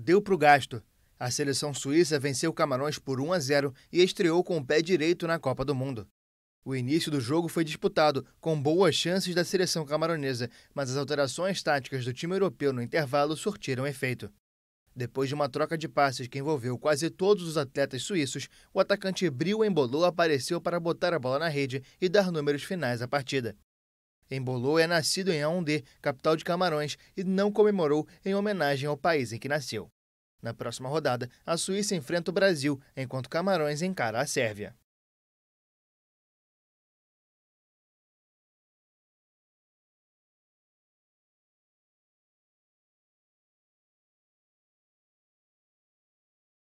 deu para o gasto. A seleção suíça venceu Camarões por 1 a 0 e estreou com o pé direito na Copa do Mundo. O início do jogo foi disputado, com boas chances da seleção camaronesa, mas as alterações táticas do time europeu no intervalo surtiram efeito. Depois de uma troca de passes que envolveu quase todos os atletas suíços, o atacante Bril Embolo apareceu para botar a bola na rede e dar números finais à partida. Embolou é nascido em Aondé, capital de Camarões, e não comemorou em homenagem ao país em que nasceu. Na próxima rodada, a Suíça enfrenta o Brasil, enquanto Camarões encara a Sérvia.